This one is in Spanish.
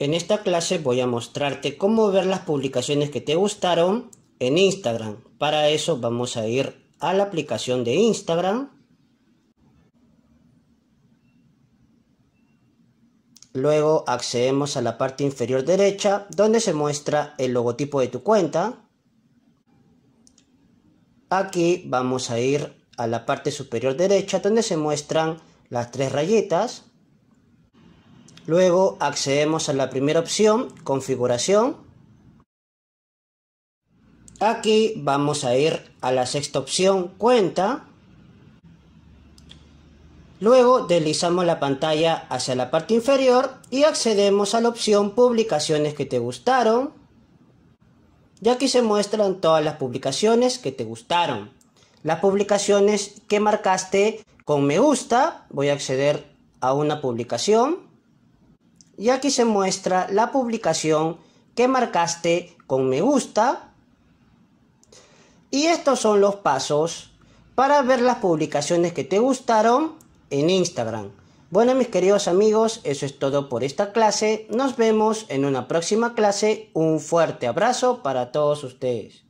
En esta clase voy a mostrarte cómo ver las publicaciones que te gustaron en Instagram. Para eso vamos a ir a la aplicación de Instagram. Luego accedemos a la parte inferior derecha donde se muestra el logotipo de tu cuenta. Aquí vamos a ir a la parte superior derecha donde se muestran las tres rayitas. Luego accedemos a la primera opción, configuración. Aquí vamos a ir a la sexta opción, cuenta. Luego deslizamos la pantalla hacia la parte inferior y accedemos a la opción publicaciones que te gustaron. Y aquí se muestran todas las publicaciones que te gustaron. Las publicaciones que marcaste con me gusta, voy a acceder a una publicación y aquí se muestra la publicación que marcaste con me gusta. Y estos son los pasos para ver las publicaciones que te gustaron en Instagram. Bueno mis queridos amigos, eso es todo por esta clase. Nos vemos en una próxima clase. Un fuerte abrazo para todos ustedes.